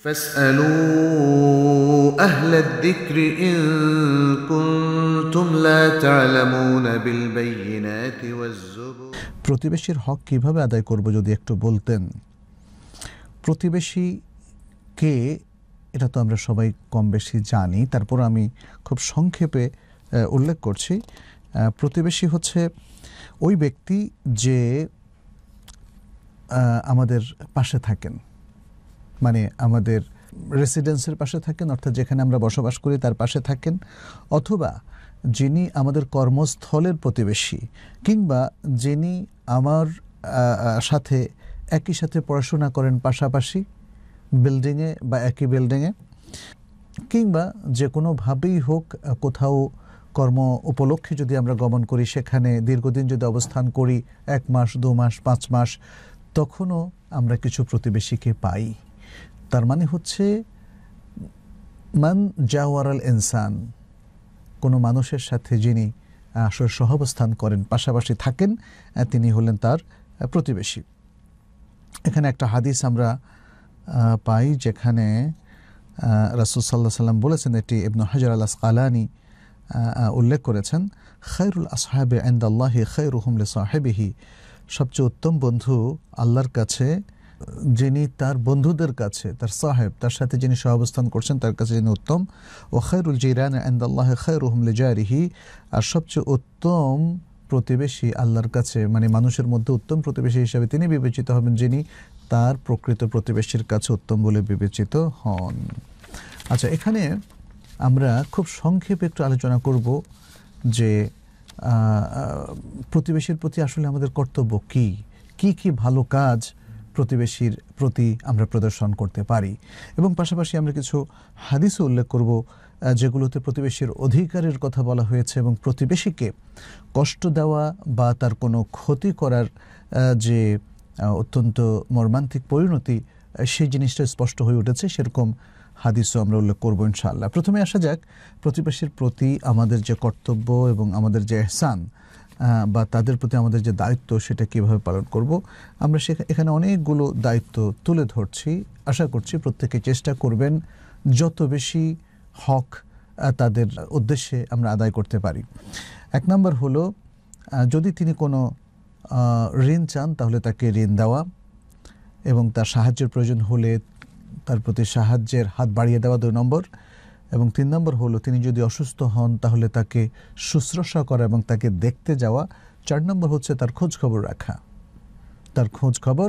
فاسألوا أهل الذكر إن كنتم لا تعلمون بالبينات والزبر প্রতিবেশীর হক কিভাবে আদায় করব যদি একটু বলতেন প্রতিবেশী কে এটা তো আমরা সবাই কম বেশি জানি তারপর আমি খুব সংক্ষেপে উল্লেখ করছি প্রতিবেশী হচ্ছে ওই ব্যক্তি যে আমাদের পাশে থাকেন মানে আমাদের রেসিডেন্সের পাশে থাকেন অর্থাৎ যেখানে আমরা বসবাস করি তার পাশে থাকেন অথবা যিনি আমাদের কর্মস্থলের প্রতিবেশী কিংবা যিনি আমার সাথে একই সাথে পড়াশোনা করেন পাশাপাশি বিল্ডিংয়ে বা একই বিল্ডিংয়ে কিংবা যে কোনোভাবেই হোক কোথাও কর্ম উপলক্ষে যদি আমরা গমন করি সেখানে দীর্ঘদিন যদি অবস্থান করি এক মাস দু মাস পাঁচ মাস তখনও আমরা কিছু প্রতিবেশীকে পাই তার মানে হচ্ছে মান জাওয়ারাল ইনসান কোনো মানুষের সাথে যিনি আসলে সহাবস্থান করেন পাশাপাশি থাকেন তিনি হলেন তার প্রতিবেশী এখানে একটা হাদিস আমরা পাই যেখানে রাসুল সাল্লাহ সাল্লাম বলেছেন এটি ইবনু হাজার আল্লাহ কালানি উল্লেখ করেছেন খৈরুল আসহাবে আন্দাল্লাহি খৈরুহমলে সাহেবিহি সবচেয়ে উত্তম বন্ধু আল্লাহর কাছে যিনি তার বন্ধুদের কাছে তার সাহেব তার সাথে যিনি সহাবস্থান করছেন তার কাছে যিনি উত্তম ও খৈরুল জিরান আন্দাল্লাহ আল্লাহ খৈর হুমলে জারিহি আর সবচেয়ে উত্তম প্রতিবেশী আল্লাহর কাছে মানে মানুষের মধ্যে উত্তম প্রতিবেশী হিসাবে তিনি বিবেচিত হবেন যিনি তার প্রকৃত প্রতিবেশীর কাছে উত্তম বলে বিবেচিত হন আচ্ছা এখানে আমরা খুব সংক্ষেপে একটু আলোচনা করব যে প্রতিবেশীর প্রতি আসলে আমাদের কর্তব্য কি কি কি ভালো কাজ প্রতিবেশীর প্রতি আমরা প্রদর্শন করতে পারি এবং পাশাপাশি আমরা কিছু হাদিসও উল্লেখ করব যেগুলোতে প্রতিবেশীর অধিকারের কথা বলা হয়েছে এবং প্রতিবেশীকে কষ্ট দেওয়া বা তার কোনো ক্ষতি করার যে অত্যন্ত মর্মান্তিক পরিণতি সেই জিনিসটা স্পষ্ট হয়ে উঠেছে সেরকম হাদিসও আমরা উল্লেখ করবো ইনশাআল্লাহ প্রথমে আসা যাক প্রতিবেশীর প্রতি আমাদের যে কর্তব্য এবং আমাদের যে এহসান বা তাদের প্রতি আমাদের যে দায়িত্ব সেটা কিভাবে পালন করব আমরা এখানে অনেকগুলো দায়িত্ব তুলে ধরছি আশা করছি প্রত্যেকে চেষ্টা করবেন যত বেশি হক তাদের উদ্দেশ্যে আমরা আদায় করতে পারি এক নম্বর হলো যদি তিনি কোনো ঋণ চান তাহলে তাকে ঋণ দেওয়া এবং তার সাহায্যের প্রয়োজন হলে তার প্রতি সাহায্যের হাত বাড়িয়ে দেওয়া দুই নম্বর এবং তিন নম্বর হলো তিনি যদি অসুস্থ হন তাহলে তাকে শুশ্রূষা করা এবং তাকে দেখতে যাওয়া চার নম্বর হচ্ছে তার খোঁজ খবর রাখা তার খোঁজ খবর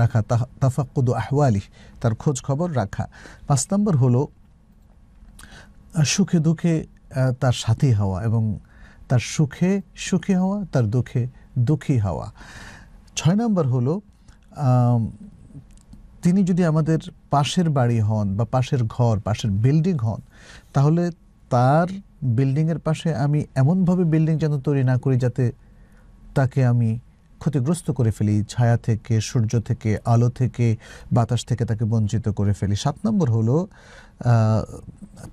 রাখা তাফাক্কুদ আহওয়ালি তার খোঁজ খবর রাখা পাঁচ নম্বর হলো সুখে দুঃখে তার সাথী হওয়া এবং তার সুখে সুখী হওয়া তার দুঃখে দুঃখী হওয়া ছয় নম্বর হলো তিনি যদি আমাদের পাশের বাড়ি হন বা পাশের ঘর পাশের বিল্ডিং হন তাহলে তার বিল্ডিংয়ের পাশে আমি এমনভাবে বিল্ডিং যেন তৈরি না করি যাতে তাকে আমি ক্ষতিগ্রস্ত করে ফেলি ছায়া থেকে সূর্য থেকে আলো থেকে বাতাস থেকে তাকে বঞ্চিত করে ফেলি সাত নম্বর হলো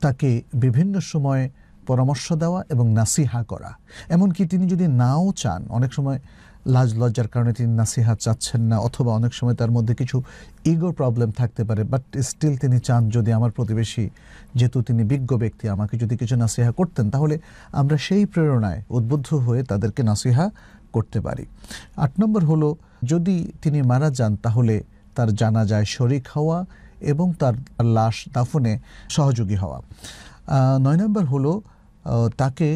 তাকে বিভিন্ন সময় পরামর্শ দেওয়া এবং নাসিহা করা এমনকি তিনি যদি নাও চান অনেক সময় লাজ লজ্জার কারণে তিনি নাসিহা চাচ্ছেন না অথবা অনেক সময় তার মধ্যে কিছু ইগো প্রবলেম থাকতে পারে বাট স্টিল তিনি চান যদি আমার প্রতিবেশী যেহেতু তিনি বিজ্ঞ ব্যক্তি আমাকে যদি কিছু নাসিহা করতেন তাহলে আমরা সেই প্রেরণায় উদ্বুদ্ধ হয়ে তাদেরকে নাসিহা করতে পারি আট নম্বর হলো যদি তিনি মারা যান তাহলে তার জানা যায় শরিক হওয়া এবং তার লাশ দাফনে সহযোগী হওয়া নয় নম্বর হলো তাকে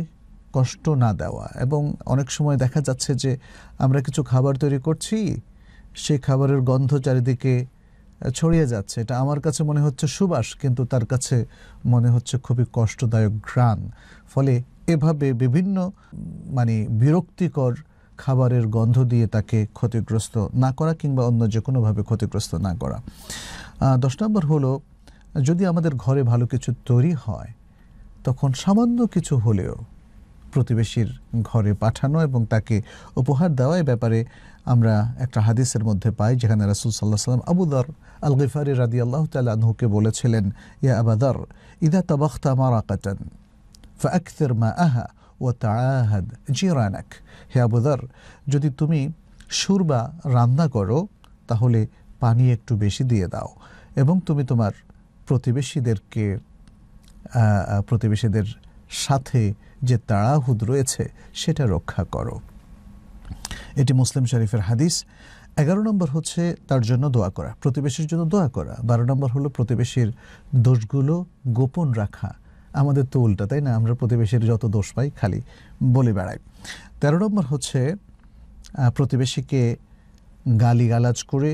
কষ্ট না দেওয়া এবং অনেক সময় দেখা যাচ্ছে যে আমরা কিছু খাবার তৈরি করছি সে খাবারের গন্ধ চারিদিকে ছড়িয়ে যাচ্ছে এটা আমার কাছে মনে হচ্ছে সুবাস কিন্তু তার কাছে মনে হচ্ছে খুবই কষ্টদায়ক ঘ্রাণ ফলে এভাবে বিভিন্ন মানে বিরক্তিকর খাবারের গন্ধ দিয়ে তাকে ক্ষতিগ্রস্ত না করা কিংবা অন্য যে কোনোভাবে ক্ষতিগ্রস্ত না করা দশ নম্বর হলো যদি আমাদের ঘরে ভালো কিছু তৈরি হয় তখন সামান্য কিছু হলেও প্রতিবেশীর ঘরে পাঠানো এবং তাকে উপহার দেওয়া ব্যাপারে আমরা একটা হাদিসের মধ্যে পাই যেখানে রাসুল সাল্লাহ সাল্লাম আবুদর আল গিফারি রাদি আল্লাহ তালুকে বলেছিলেন ইয়া আবাদার ইদা তবাখতা মারা আকাটান ফের মা আহা ও তাহাদ জিরানাক হে আবুদার যদি তুমি সুর বা রান্না করো তাহলে পানি একটু বেশি দিয়ে দাও এবং তুমি তোমার প্রতিবেশীদেরকে প্রতিবেশীদের সাথে যে তাড়াহুদ রয়েছে সেটা রক্ষা করো এটি মুসলিম শরীফের হাদিস এগারো নম্বর হচ্ছে তার জন্য দোয়া করা প্রতিবেশীর জন্য দোয়া করা বারো নম্বর হলো প্রতিবেশীর দোষগুলো গোপন রাখা আমাদের তো উল্টা তাই না আমরা প্রতিবেশীর যত দোষ পাই খালি বলে বেড়াই তেরো নম্বর হচ্ছে প্রতিবেশীকে গালিগালাজ করে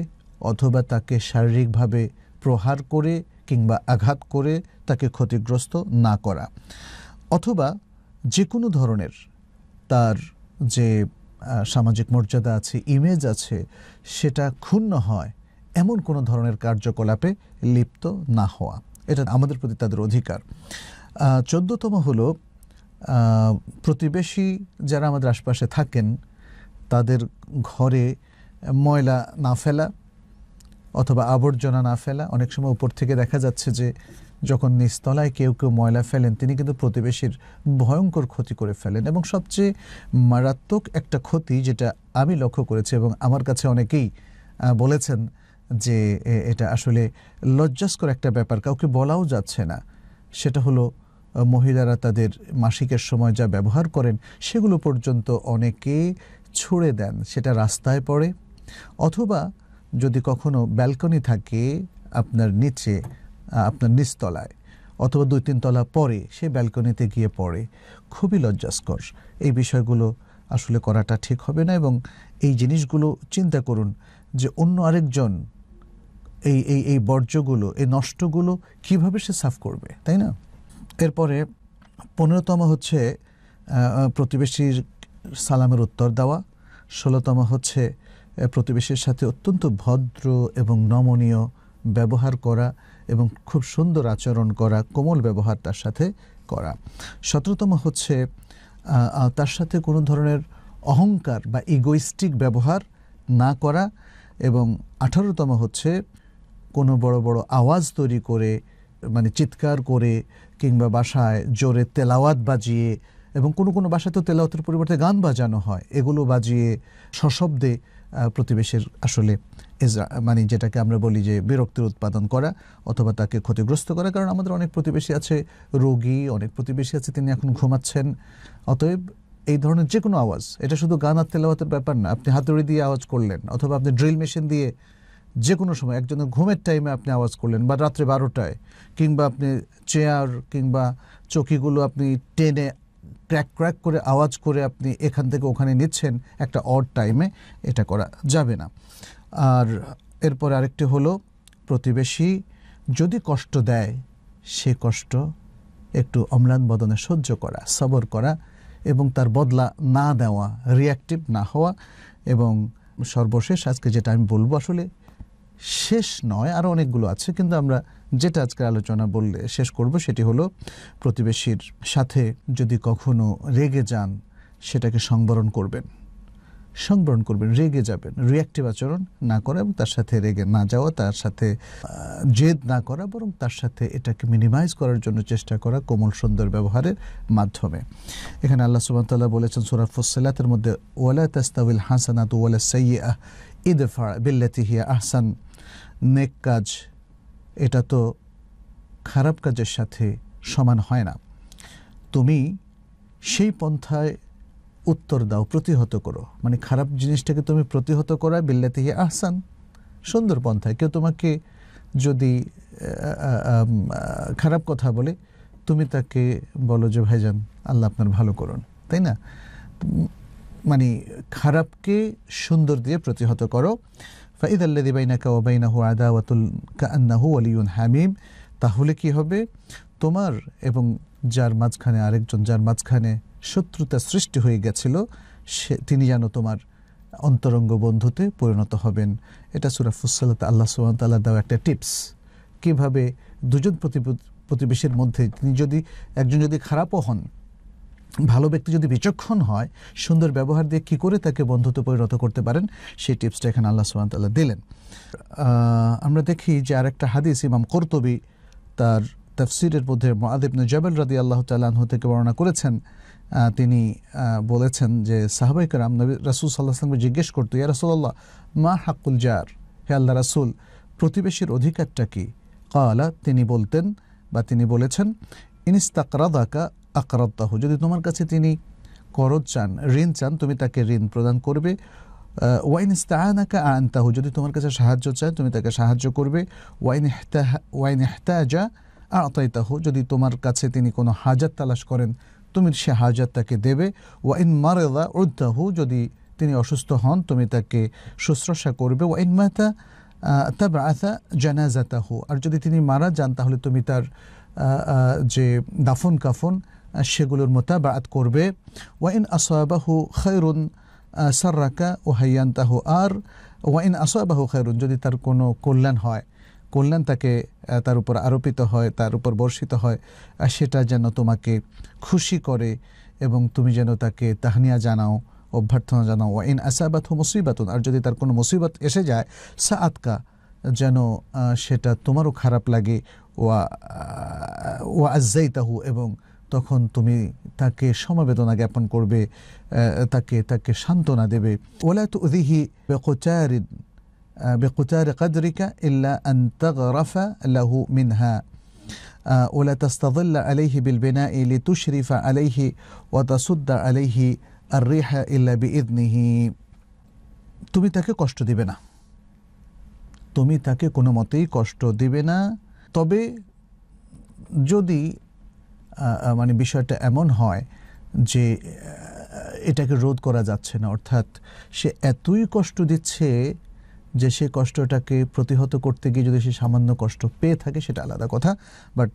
অথবা তাকে শারীরিকভাবে প্রহার করে কিংবা আঘাত করে তাকে ক্ষতিগ্রস্ত না করা অথবা যে কোনো ধরনের তার যে সামাজিক মর্যাদা আছে ইমেজ আছে সেটা ক্ষুণ্ণ হয় এমন কোনো ধরনের কার্যকলাপে লিপ্ত না হওয়া এটা আমাদের প্রতি তাদের অধিকার চোদ্দতম হলো প্রতিবেশী যারা আমাদের আশপাশে থাকেন তাদের ঘরে ময়লা না ফেলা অথবা আবর্জনা না ফেলা অনেক সময় উপর থেকে দেখা যাচ্ছে যে যখন নিস্তলায় কেউ কেউ ময়লা ফেলেন তিনি কিন্তু প্রতিবেশীর ভয়ঙ্কর ক্ষতি করে ফেলেন এবং সবচেয়ে মারাত্মক একটা ক্ষতি যেটা আমি লক্ষ্য করেছি এবং আমার কাছে অনেকেই বলেছেন যে এটা আসলে লজ্জাস্কর একটা ব্যাপার কাউকে বলাও যাচ্ছে না সেটা হলো মহিলারা তাদের মাসিকের সময় যা ব্যবহার করেন সেগুলো পর্যন্ত অনেকে ছুঁড়ে দেন সেটা রাস্তায় পড়ে অথবা যদি কখনো ব্যালকনি থাকে আপনার নিচে আপনার নিচতলায় অথবা দুই তিন তলা পরে সে ব্যালকনিতে গিয়ে পড়ে খুবই লজ্জাস্কর এই বিষয়গুলো আসলে করাটা ঠিক হবে না এবং এই জিনিসগুলো চিন্তা করুন যে অন্য আরেকজন এই এই এই বর্জ্যগুলো এই নষ্টগুলো কিভাবে সে সাফ করবে তাই না এরপরে পনেরোতম হচ্ছে প্রতিবেশীর সালামের উত্তর দেওয়া ষোলোতম হচ্ছে প্রতিবেশীর সাথে অত্যন্ত ভদ্র এবং নমনীয় ব্যবহার করা এবং খুব সুন্দর আচরণ করা কোমল ব্যবহার তার সাথে করা সতেরোতম হচ্ছে তার সাথে কোনো ধরনের অহংকার বা ইগোইস্টিক ব্যবহার না করা এবং আঠারোতম হচ্ছে কোনো বড় বড় আওয়াজ তৈরি করে মানে চিৎকার করে কিংবা বাসায় জোরে তেলাওয়াত বাজিয়ে এবং কোনো কোনো বাসায় তো তেলাওয়াতের পরিবর্তে গান বাজানো হয় এগুলো বাজিয়ে সশব্দে প্রতিবেশের আসলে মানে যেটাকে আমরা বলি যে বিরক্তির উৎপাদন করা অথবা তাকে ক্ষতিগ্রস্ত করা কারণ আমাদের অনেক প্রতিবেশী আছে রোগী অনেক প্রতিবেশী আছে তিনি এখন ঘুমাচ্ছেন অতএব এই ধরনের যে কোনো আওয়াজ এটা শুধু গান আর তেলাওয়াতের ব্যাপার না আপনি হাতুড়ি দিয়ে আওয়াজ করলেন অথবা আপনি ড্রিল মেশিন দিয়ে যে কোনো সময় একজনের ঘুমের টাইমে আপনি আওয়াজ করলেন বা রাত্রে বারোটায় কিংবা আপনি চেয়ার কিংবা চকিগুলো আপনি টেনে ক্র্যাক ক্র্যাক করে আওয়াজ করে আপনি এখান থেকে ওখানে নিচ্ছেন একটা অড টাইমে এটা করা যাবে না আর এরপর আরেকটি হলো প্রতিবেশী যদি কষ্ট দেয় সে কষ্ট একটু অম্লান বদনে সহ্য করা সবর করা এবং তার বদলা না দেওয়া রিয়াক্টিভ না হওয়া এবং সর্বশেষ আজকে যেটা আমি বলবো আসলে শেষ নয় আরও অনেকগুলো আছে কিন্তু আমরা যেটা আজকে আলোচনা বললে শেষ করব সেটি হলো প্রতিবেশীর সাথে যদি কখনো রেগে যান সেটাকে সংবরণ করবেন সংবরণ করবেন রেগে যাবেন রিয়াক্টিভ আচরণ না করা এবং তার সাথে রেগে না যাওয়া তার সাথে জেদ না করা বরং তার সাথে এটাকে মিনিমাইজ করার জন্য চেষ্টা করা কোমল সুন্দর ব্যবহারের মাধ্যমে এখানে আল্লাহ সুবাহতাল্লাহ বলেছেন সুরাফ ফুসালাতের মধ্যে ওয়ালা তাস্তাউল হাসানাত ওয়ালা সৈয়া ইদফা বিল্লাতি হিয়া আহসান নেক কাজ এটা তো খারাপ কাজের সাথে সমান হয় না তুমি সেই পন্থায় উত্তর দাও প্রতিহত করো মানে খারাপ জিনিসটাকে তুমি প্রতিহত করা বিল্লাতিহি আহসান সুন্দর পন্থায় কেউ তোমাকে যদি খারাপ কথা বলে তুমি তাকে বলো যে ভাইজান আল্লাহ আপনার ভালো করুন তাই না মানে খারাপকে সুন্দর দিয়ে প্রতিহত করো ফাইদ আল্লাদি বাইনাকা ও বাইনাহু আদাওয়াতুল কান্নাহু আলিউন হামিম তাহলে কি হবে তোমার এবং যার মাঝখানে আরেকজন যার মাঝখানে শত্রুতা সৃষ্টি হয়ে গেছিল সে তিনি যেন তোমার অন্তরঙ্গ বন্ধুতে পরিণত হবেন এটা সুরা ফুসালাত আল্লাহ সুবাহতাল্লাহ দেওয়া একটা টিপস কিভাবে দুজন প্রতিবেশীর মধ্যে তিনি যদি একজন যদি খারাপও হন ভালো ব্যক্তি যদি বিচক্ষণ হয় সুন্দর ব্যবহার দিয়ে কী করে তাকে বন্ধুত্ব পরিণত করতে পারেন সেই টিপসটা এখানে আল্লাহ সুবাহতাল্লাহ দিলেন আমরা দেখি যে আর একটা হাদিস ইমাম কর্তবী তার তফসিরের মধ্যে মাদিবনে জবেল রাদি আল্লাহ তাল্লাহ থেকে বর্ণনা করেছেন তিনি বলেছেন যে সাহাবাইকার নবী রাসুল সাল্লাহ আসলামকে জিজ্ঞেস করতো ইয়া রাসুল্লাহ মা হাকুল জার হে আল্লাহ রাসুল প্রতিবেশীর অধিকারটা কি কালা তিনি বলতেন বা তিনি বলেছেন ইনিস্তাকা আকরাত্তাহ যদি তোমার কাছে তিনি করজ চান ঋণ চান তুমি তাকে ঋণ প্রদান করবে ওয়াইন ইস্তাহানাকা আনতাহু যদি তোমার কাছে সাহায্য চায় তুমি তাকে সাহায্য করবে ওয়াইন ওয়াইন এহতাজা আতাইতাহু যদি তোমার কাছে তিনি কোনো হাজার তালাশ করেন তুমি সে হাজার তাকে দেবে ওয়াইন মারেদা উদ্দাহু যদি তিনি অসুস্থ হন তুমি তাকে শুশ্রূষা করবে ওয়াইন মাতা তাবা জানাজাতাহু আর যদি তিনি মারা যান তাহলে তুমি তার যে দাফন কাফন সেগুলোর মোতাবাত করবে ওয়াইন আসবাহু খৈরুন সাররাকা ও হাইয়ান্তাহু আর ওয়াইন আসবাহু খৈরুন যদি তার কোনো কল্যাণ হয় কল্যাণ তাকে তার উপর আরোপিত হয় তার উপর বর্ষিত হয় সেটা যেন তোমাকে খুশি করে এবং তুমি যেন তাকে তাহনিয়া জানাও অভ্যর্থনা জানাও ইন আসাবাত মুসিবাতুন আর যদি তার কোনো মুসিবত এসে যায় সা আতকা যেন সেটা তোমারও খারাপ লাগে ওয়া ওয়া তাহু এবং তখন তুমি তাকে সমবেদনা জ্ঞাপন করবে তাকে তাকে সান্ত্বনা দেবে ওলা তো উদিহি বেকোচারিন বেকোচার কাদরিকা ইল্লা আন্তরফা লাহু মিনহা ওলা তস্তদুল্ল আলহি বেনা ইলি তুশরিফা আলহি ওয়াতাসুদ্দা আলহি আর রেহা ইল্লা বিদনিহি তুমি তাকে কষ্ট দিবে না তুমি তাকে কোনো মতেই কষ্ট দিবে না তবে যদি মানে বিষয়টা এমন হয় যে এটাকে রোধ করা যাচ্ছে না অর্থাৎ সে এতই কষ্ট দিচ্ছে যে সে কষ্টটাকে প্রতিহত করতে গিয়ে যদি সে সামান্য কষ্ট পেয়ে থাকে সেটা আলাদা কথা বাট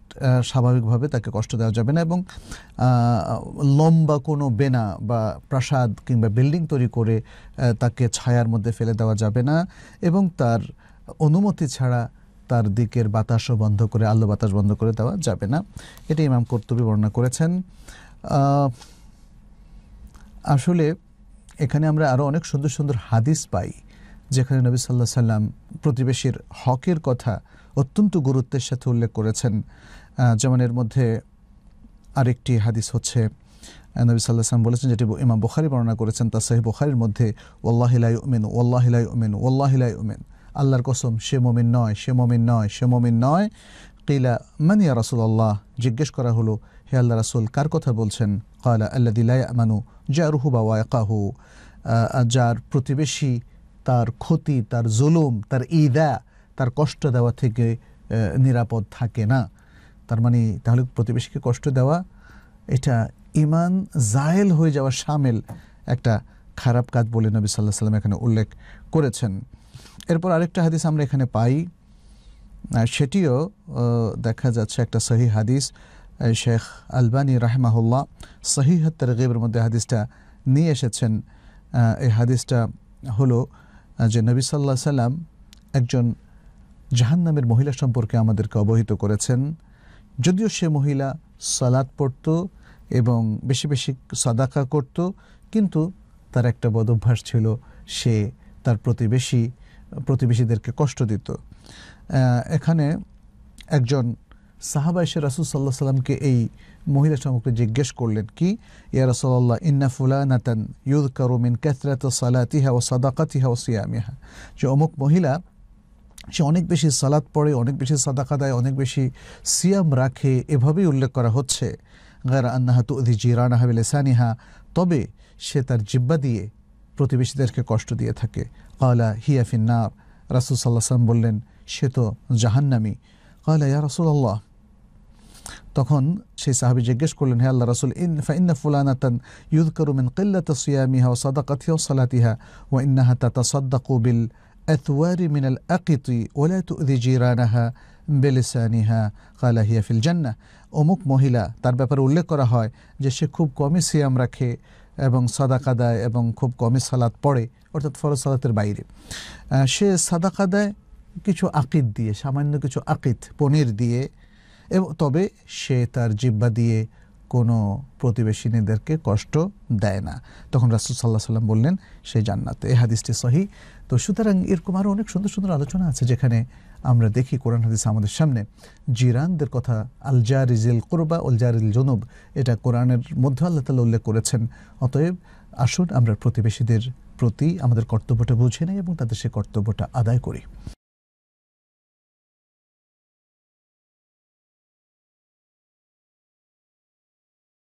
স্বাভাবিকভাবে তাকে কষ্ট দেওয়া যাবে না এবং লম্বা কোনো বেনা বা প্রাসাদ কিংবা বিল্ডিং তৈরি করে তাকে ছায়ার মধ্যে ফেলে দেওয়া যাবে না এবং তার অনুমতি ছাড়া রাস্তার দিকের বাতাসও বন্ধ করে আলো বাতাস বন্ধ করে দেওয়া যাবে না এটি ইমাম কর্তুবী বর্ণনা করেছেন আসলে এখানে আমরা আরও অনেক সুন্দর সুন্দর হাদিস পাই যেখানে নবী সাল্লা সাল্লাম প্রতিবেশীর হকের কথা অত্যন্ত গুরুত্বের সাথে উল্লেখ করেছেন যেমন এর মধ্যে আরেকটি হাদিস হচ্ছে নবী সাল্লাহ সাল্লাম বলেছেন যেটি ইমাম বুখারি বর্ণনা করেছেন তা সাহেব বুখারির মধ্যে ওল্লাহিলাই উমেন ওল্লাহিলাই উমেন ওল্লাহিলাই উমেন আল্লাহর কসম সে মমিন নয় সে মমিন নয় সে মমিন নয় কিলা মানিয়া আল্লাহ জিজ্ঞেস করা হলো হে আল্লাহ রাসুল কার কথা বলছেন কয়লা আল্লা দিলাই মানু যা রুহু বা ওয়াকাহু যার প্রতিবেশী তার ক্ষতি তার জুলুম তার ইদা তার কষ্ট দেওয়া থেকে নিরাপদ থাকে না তার মানে তাহলে প্রতিবেশীকে কষ্ট দেওয়া এটা ইমান জায়েল হয়ে যাওয়া সামেল একটা খারাপ কাজ বলে নবী সাল্লাহ সাল্লাম এখানে উল্লেখ করেছেন এরপর আরেকটা হাদিস আমরা এখানে পাই সেটিও দেখা যাচ্ছে একটা সহি হাদিস শেখ আলবানী রাহমাহুল্লাহ সহিহ তরগিবের মধ্যে হাদিসটা নিয়ে এসেছেন এই হাদিসটা হলো যে নবী সাল্লাহ সাল্লাম একজন জাহান্নামের মহিলা সম্পর্কে আমাদেরকে অবহিত করেছেন যদিও সে মহিলা সালাদ পড়ত এবং বেশি বেশি সাদাকা করত কিন্তু তার একটা বদভ্যাস ছিল সে তার প্রতিবেশী প্রতিবেশীদেরকে কষ্ট দিত এখানে একজন সাহাবা এসে রাসুল সাল্লাহ সাল্লামকে এই মহিলা সম্পর্কে জিজ্ঞেস করলেন কি ইয়া রাসল্লাহ ইন্না ফুলানাতান ইউদ কারুমিন ক্যাথরাত সালাতিহা ও সাদাকাতিহা ও সিয়ামিহা যে অমুক মহিলা সে অনেক বেশি সালাত পড়ে অনেক বেশি সাদাকা দেয় অনেক বেশি সিয়াম রাখে এভাবেই উল্লেখ করা হচ্ছে গায়রা আন্নাহা তু অধি জিরানাহা তবে সে তার জিব্বা দিয়ে প্রতিবেশীদেরকে কষ্ট দিয়ে থাকে কয়লা হিয়াফিন্নার রাসুল সাল্লাম বললেন সে তো জাহান্নামি কয়লা ইয়া রাসুল্লাহ তখন সেই সাহাবি জিজ্ঞেস করলেন হে আল্লাহ রাসুল ইন ফাইন্না ফুলানাতান ইউদকারুমিন কিল্লাত সিয়ামিহা ও সাদাকাতিহা ও সালাতিহা ও ইন্নাহা তাতা সদ্দাকু বিল أثوار من الأقط ولا تؤذي جيرانها বেলিসানিহা কালা হিয়া ফিল জান্না অমুক মহিলা তার ব্যাপারে উল্লেখ করা হয় যে সে খুব কমই সিয়াম রাখে এবং সাদাকা দেয় এবং খুব কমই সালাদ পড়ে অর্থাৎ ফরজ সালাতের বাইরে সে সাদাকা দেয় কিছু আকিদ দিয়ে সামান্য কিছু আকিদ পনির দিয়ে এবং তবে সে তার জিব্বা দিয়ে কোনো প্রতিবেশিনীদেরকে কষ্ট দেয় না তখন রাসুল সাল্লাহ সাল্লাম বললেন সে জান্নাতে এ হাদিসটি সহি তো সুতরাং এরকম আরও অনেক সুন্দর সুন্দর আলোচনা আছে যেখানে আমরা দেখি কোরআন হাদিস আমাদের সামনে জিরানদের কথা আল জারিজিল কোরবা উল জারিল জনুব এটা কোরআনের মধ্যে আল্লাহ তালা উল্লেখ করেছেন অতএব আসুন আমরা প্রতিবেশীদের প্রতি আমাদের কর্তব্যটা বুঝে নিই এবং তাদের সে কর্তব্যটা আদায় করি